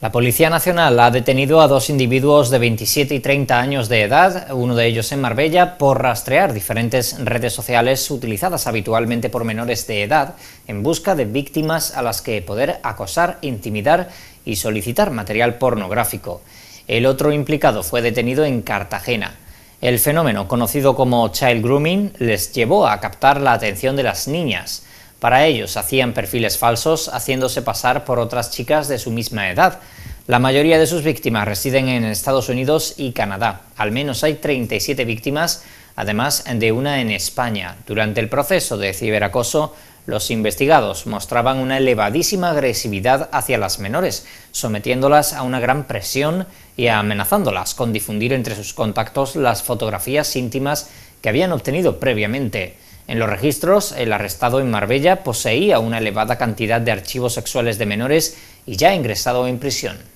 La Policía Nacional ha detenido a dos individuos de 27 y 30 años de edad, uno de ellos en Marbella, por rastrear diferentes redes sociales utilizadas habitualmente por menores de edad en busca de víctimas a las que poder acosar, intimidar y solicitar material pornográfico. El otro implicado fue detenido en Cartagena. El fenómeno, conocido como child grooming, les llevó a captar la atención de las niñas. Para ellos hacían perfiles falsos haciéndose pasar por otras chicas de su misma edad. La mayoría de sus víctimas residen en Estados Unidos y Canadá. Al menos hay 37 víctimas, además de una en España. Durante el proceso de ciberacoso, los investigados mostraban una elevadísima agresividad hacia las menores, sometiéndolas a una gran presión y amenazándolas con difundir entre sus contactos las fotografías íntimas que habían obtenido previamente. En los registros, el arrestado en Marbella poseía una elevada cantidad de archivos sexuales de menores y ya ingresado en prisión.